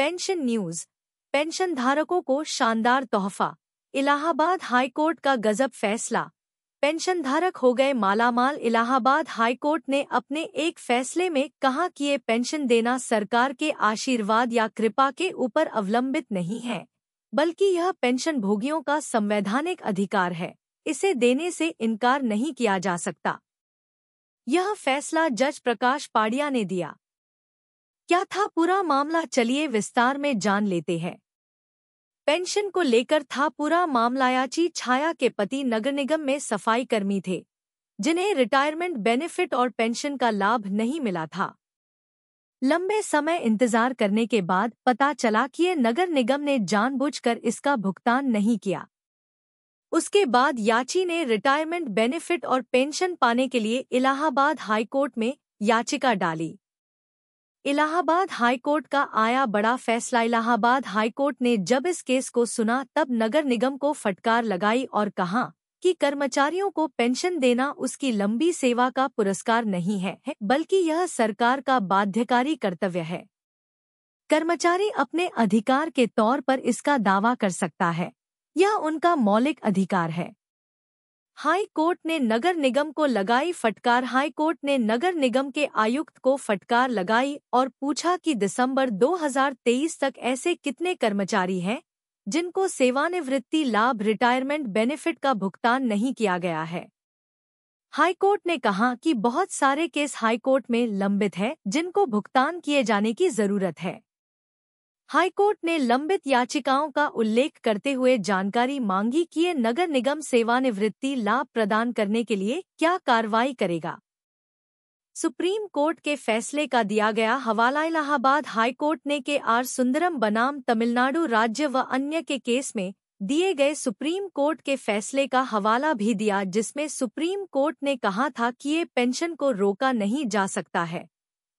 pension news pension धारकों को शानदार तोहफा इलाहाबाद हाई कोर्ट का गजब फैसला पेंशन धारक हो गए मालामाल इलाहाबाद हाई कोर्ट ने अपने एक फैसले में कहा कि ये पेंशन देना सरकार के आशीर्वाद या कृपा के ऊपर अवलंबित नहीं है बल्कि यह पेंशन भोगियों का संवैधानिक अधिकार है इसे देने से इनकार नहीं किया जा सकता यह फैसला जज प्रकाश पाड़िया ने दिया क्या था पूरा मामला चलिए विस्तार में जान लेते हैं पेंशन को लेकर था पूरा मामलायाची छाया के पति नगर निगम में सफाई कर्मी थे जिन्हें रिटायरमेंट बेनिफिट और पेंशन का लाभ नहीं मिला था लंबे समय इंतजार करने के बाद पता चला कि ये नगर निगम ने जानबूझकर इसका भुगतान नहीं किया उसके बाद याची ने रिटायरमेंट बेनिफिट और पेंशन पाने के लिए इलाहाबाद हाईकोर्ट में याचिका डाली इलाहाबाद हाईकोर्ट का आया बड़ा फैसला इलाहाबाद हाईकोर्ट ने जब इस केस को सुना तब नगर निगम को फटकार लगाई और कहा कि कर्मचारियों को पेंशन देना उसकी लंबी सेवा का पुरस्कार नहीं है बल्कि यह सरकार का बाध्यकारी कर्तव्य है कर्मचारी अपने अधिकार के तौर पर इसका दावा कर सकता है यह उनका मौलिक अधिकार है हाई कोर्ट ने नगर निगम को लगाई फटकार हाई कोर्ट ने नगर निगम के आयुक्त को फटकार लगाई और पूछा कि दिसंबर 2023 तक ऐसे कितने कर्मचारी हैं जिनको सेवानिवृत्ति लाभ रिटायरमेंट बेनिफिट का भुगतान नहीं किया गया है हाई कोर्ट ने कहा कि बहुत सारे केस हाई कोर्ट में लंबित है जिनको भुगतान किए जाने की जरूरत है हाईकोर्ट ने लंबित याचिकाओं का उल्लेख करते हुए जानकारी मांगी कि ये नगर निगम सेवानिवृत्ति लाभ प्रदान करने के लिए क्या कार्रवाई करेगा सुप्रीम कोर्ट के फैसले का दिया गया हवाला इलाहाबाद हाईकोर्ट ने के आर सुंदरम बनाम तमिलनाडु राज्य व अन्य के केस में दिए गए सुप्रीम कोर्ट के फैसले का हवाला भी दिया जिसमें सुप्रीम कोर्ट ने कहा था कि ये पेंशन को रोका नहीं जा सकता है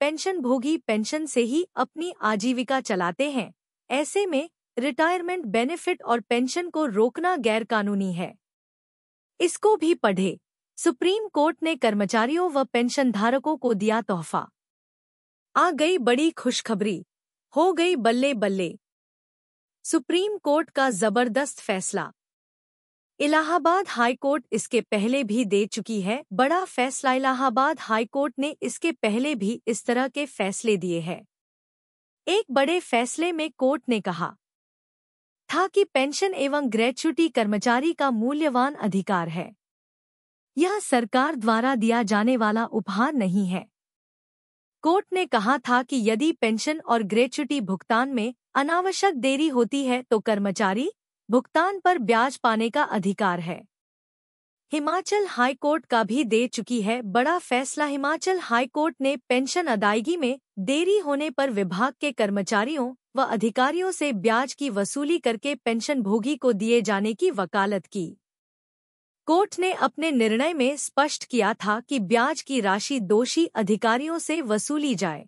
पेंशन भोगी पेंशन से ही अपनी आजीविका चलाते हैं ऐसे में रिटायरमेंट बेनिफिट और पेंशन को रोकना गैरकानूनी है इसको भी पढ़े सुप्रीम कोर्ट ने कर्मचारियों व पेंशनधारकों को दिया तोहफा आ गई बड़ी खुशखबरी हो गई बल्ले बल्ले सुप्रीम कोर्ट का जबरदस्त फैसला इलाहाबाद हाईकोर्ट इसके पहले भी दे चुकी है बड़ा फैसला इलाहाबाद हाईकोर्ट ने इसके पहले भी इस तरह के फैसले दिए हैं एक बड़े फैसले में कोर्ट ने कहा था कि पेंशन एवं ग्रेचुटी कर्मचारी का मूल्यवान अधिकार है यह सरकार द्वारा दिया जाने वाला उपहार नहीं है कोर्ट ने कहा था कि यदि पेंशन और ग्रेचुटी भुगतान में अनावश्यक देरी होती है तो कर्मचारी भुगतान पर ब्याज पाने का अधिकार है हिमाचल हाई कोर्ट का भी दे चुकी है बड़ा फैसला हिमाचल हाई कोर्ट ने पेंशन अदायगी में देरी होने पर विभाग के कर्मचारियों व अधिकारियों से ब्याज की वसूली करके पेंशन भोगी को दिए जाने की वकालत की कोर्ट ने अपने निर्णय में स्पष्ट किया था कि ब्याज की राशि दोषी अधिकारियों से वसूली जाए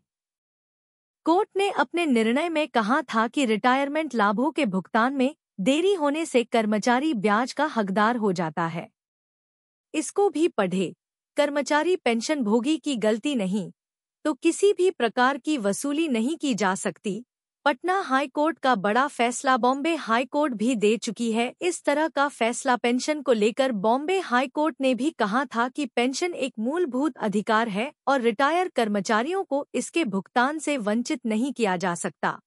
कोर्ट ने अपने निर्णय में कहा था कि रिटायरमेंट लाभों के भुगतान में देरी होने से कर्मचारी ब्याज का हकदार हो जाता है इसको भी पढ़े कर्मचारी पेंशन भोगी की गलती नहीं तो किसी भी प्रकार की वसूली नहीं की जा सकती पटना हाई कोर्ट का बड़ा फैसला बॉम्बे हाई कोर्ट भी दे चुकी है इस तरह का फैसला पेंशन को लेकर बॉम्बे हाई कोर्ट ने भी कहा था कि पेंशन एक मूलभूत अधिकार है और रिटायर कर्मचारियों को इसके भुगतान से वंचित नहीं किया जा सकता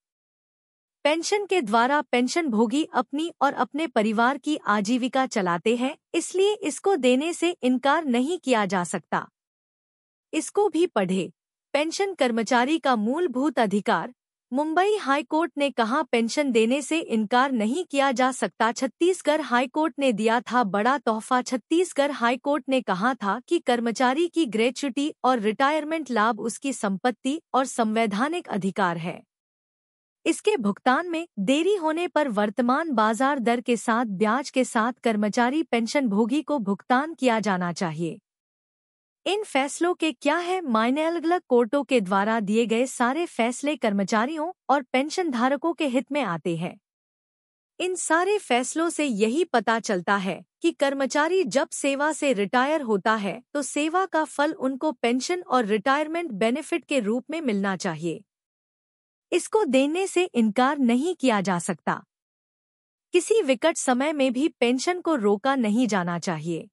पेंशन के द्वारा पेंशन भोगी अपनी और अपने परिवार की आजीविका चलाते हैं इसलिए इसको देने से इनकार नहीं किया जा सकता इसको भी पढ़े पेंशन कर्मचारी का मूलभूत अधिकार मुंबई हाई कोर्ट ने कहा पेंशन देने से इनकार नहीं किया जा सकता छत्तीसगढ़ हाई कोर्ट ने दिया था बड़ा तोहफा छत्तीसगढ़ हाई कोर्ट ने कहा था कि कर्मचारी की ग्रेचुटी और रिटायरमेंट लाभ उसकी संपत्ति और संवैधानिक अधिकार है इसके भुगतान में देरी होने पर वर्तमान बाजार दर के साथ ब्याज के साथ कर्मचारी पेंशन भोगी को भुगतान किया जाना चाहिए इन फैसलों के क्या है मायने अलग अलग कोर्टों के द्वारा दिए गए सारे फैसले कर्मचारियों और पेंशन धारकों के हित में आते हैं इन सारे फैसलों से यही पता चलता है कि कर्मचारी जब सेवा से रिटायर होता है तो सेवा का फल उनको पेंशन और रिटायरमेंट बेनिफिट के रूप में मिलना चाहिए इसको देने से इनकार नहीं किया जा सकता किसी विकट समय में भी पेंशन को रोका नहीं जाना चाहिए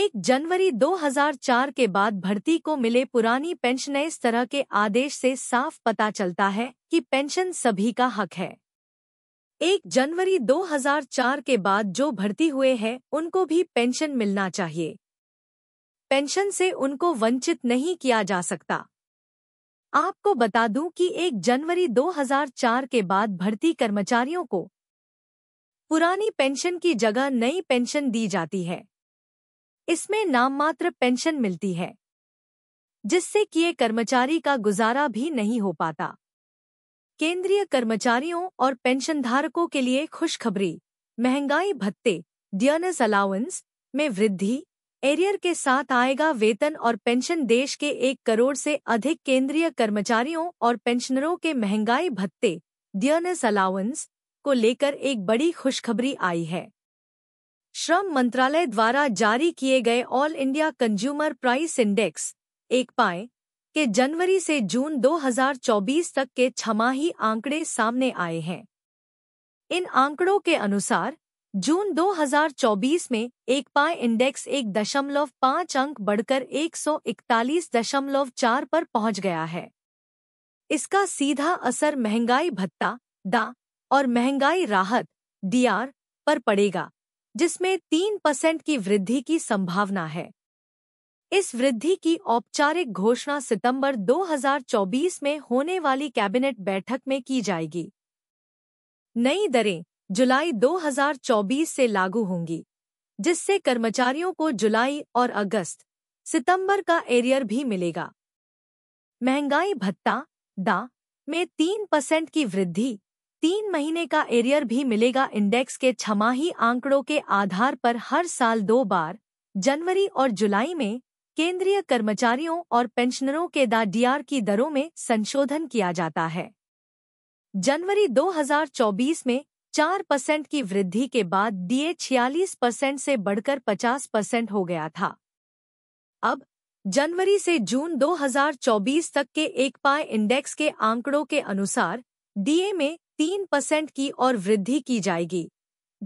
एक जनवरी 2004 के बाद भर्ती को मिले पुरानी पेंशन इस तरह के आदेश से साफ पता चलता है कि पेंशन सभी का हक है एक जनवरी 2004 के बाद जो भर्ती हुए हैं उनको भी पेंशन मिलना चाहिए पेंशन से उनको वंचित नहीं किया जा सकता आपको बता दूं कि 1 जनवरी 2004 के बाद भर्ती कर्मचारियों को पुरानी पेंशन की जगह नई पेंशन दी जाती है इसमें नाममात्र पेंशन मिलती है जिससे किए कर्मचारी का गुजारा भी नहीं हो पाता केंद्रीय कर्मचारियों और पेंशनधारकों के लिए खुशखबरी महंगाई भत्ते डियनस अलाउंस में वृद्धि एरियर के साथ आएगा वेतन और पेंशन देश के एक करोड़ से अधिक केंद्रीय कर्मचारियों और पेंशनरों के महंगाई भत्ते डियरनेस अलाउंस को लेकर एक बड़ी खुशखबरी आई है श्रम मंत्रालय द्वारा जारी किए गए all India consumer price index एक पाए के जनवरी से जून 2024 तक के छमाही आंकड़े सामने आए हैं इन आंकड़ों के अनुसार जून 2024 में एक पाए इंडेक्स एक दशमलव पाँच अंक बढ़कर 141.4 पर पहुंच गया है इसका सीधा असर महंगाई भत्ता दा और महंगाई राहत डीआर पर पड़ेगा जिसमें तीन परसेंट की वृद्धि की संभावना है इस वृद्धि की औपचारिक घोषणा सितंबर 2024 में होने वाली कैबिनेट बैठक में की जाएगी नई दरें जुलाई 2024 से लागू होंगी जिससे कर्मचारियों को जुलाई और अगस्त सितंबर का एरियर भी मिलेगा महंगाई भत्ता दा में तीन परसेंट की वृद्धि तीन महीने का एरियर भी मिलेगा इंडेक्स के छमाही आंकड़ों के आधार पर हर साल दो बार जनवरी और जुलाई में केंद्रीय कर्मचारियों और पेंशनरों के दा डीआर की दरों में संशोधन किया जाता है जनवरी 2024 में चार परसेंट की वृद्धि के बाद डीए छियालीस परसेंट से बढ़कर पचास परसेंट हो गया था अब जनवरी से जून 2024 तक के एक पाए इंडेक्स के आंकड़ों के अनुसार डीए में तीन परसेंट की और वृद्धि की जाएगी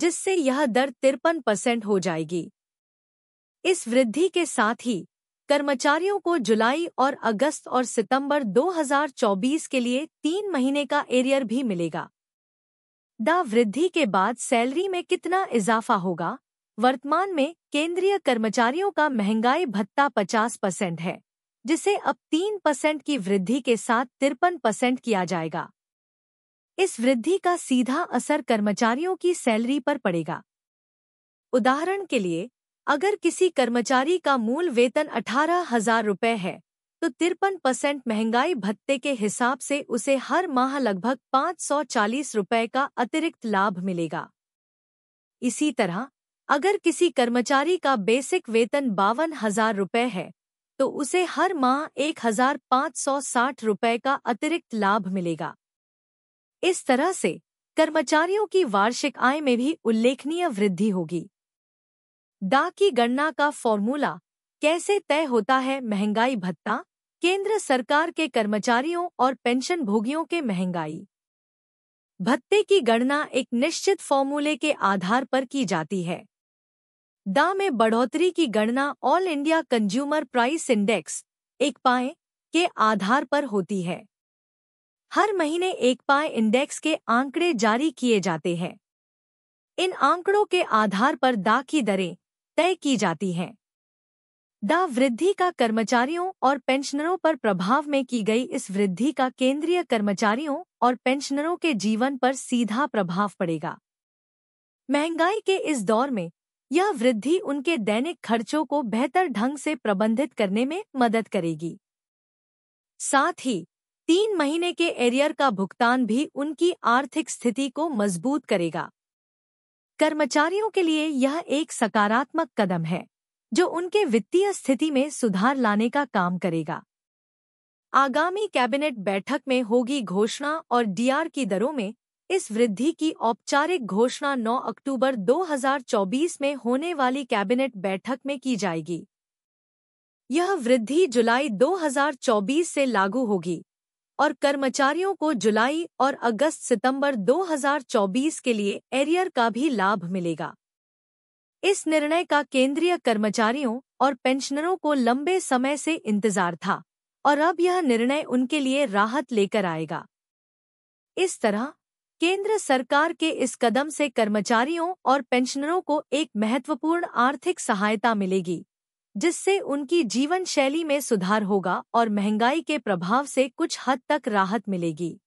जिससे यह दर तिरपन परसेंट हो जाएगी इस वृद्धि के साथ ही कर्मचारियों को जुलाई और अगस्त और सितंबर 2024 के लिए तीन महीने का एरियर भी मिलेगा द वृद्धि के बाद सैलरी में कितना इजाफा होगा वर्तमान में केंद्रीय कर्मचारियों का महंगाई भत्ता 50 परसेंट है जिसे अब 3 परसेंट की वृद्धि के साथ तिरपन परसेंट किया जाएगा इस वृद्धि का सीधा असर कर्मचारियों की सैलरी पर पड़ेगा उदाहरण के लिए अगर किसी कर्मचारी का मूल वेतन अठारह हजार रुपये है तो तिरपन परसेंट महंगाई भत्ते के हिसाब से उसे हर माह लगभग 540 रुपए का अतिरिक्त लाभ मिलेगा इसी तरह अगर किसी कर्मचारी का बेसिक वेतन बावन हजार रुपये है तो उसे हर माह एक हजार पाँच सौ साठ रुपये का अतिरिक्त लाभ मिलेगा इस तरह से कर्मचारियों की वार्षिक आय में भी उल्लेखनीय वृद्धि होगी डा की गणना का फॉर्मूला कैसे तय होता है महंगाई भत्ता केंद्र सरकार के कर्मचारियों और पेंशन भोगियों के महंगाई भत्ते की गणना एक निश्चित फॉर्मूले के आधार पर की जाती है दा में बढ़ोतरी की गणना all India consumer price index एक पाए के आधार पर होती है हर महीने एक पाए इंडेक्स के आंकड़े जारी किए जाते हैं इन आंकड़ों के आधार पर दा की दरें तय की जाती हैं दा वृद्धि का कर्मचारियों और पेंशनरों पर प्रभाव में की गई इस वृद्धि का केंद्रीय कर्मचारियों और पेंशनरों के जीवन पर सीधा प्रभाव पड़ेगा महंगाई के इस दौर में यह वृद्धि उनके दैनिक खर्चों को बेहतर ढंग से प्रबंधित करने में मदद करेगी साथ ही तीन महीने के एरियर का भुगतान भी उनकी आर्थिक स्थिति को मजबूत करेगा कर्मचारियों के लिए यह एक सकारात्मक कदम है जो उनके वित्तीय स्थिति में सुधार लाने का काम करेगा आगामी कैबिनेट बैठक में होगी घोषणा और डीआर की दरों में इस वृद्धि की औपचारिक घोषणा 9 अक्टूबर 2024 में होने वाली कैबिनेट बैठक में की जाएगी यह वृद्धि जुलाई 2024 से लागू होगी और कर्मचारियों को जुलाई और अगस्त सितंबर 2024 के लिए एरियर का भी लाभ मिलेगा इस निर्णय का केंद्रीय कर्मचारियों और पेंशनरों को लंबे समय से इंतजार था और अब यह निर्णय उनके लिए राहत लेकर आएगा इस तरह केंद्र सरकार के इस कदम से कर्मचारियों और पेंशनरों को एक महत्वपूर्ण आर्थिक सहायता मिलेगी जिससे उनकी जीवन शैली में सुधार होगा और महंगाई के प्रभाव से कुछ हद तक राहत मिलेगी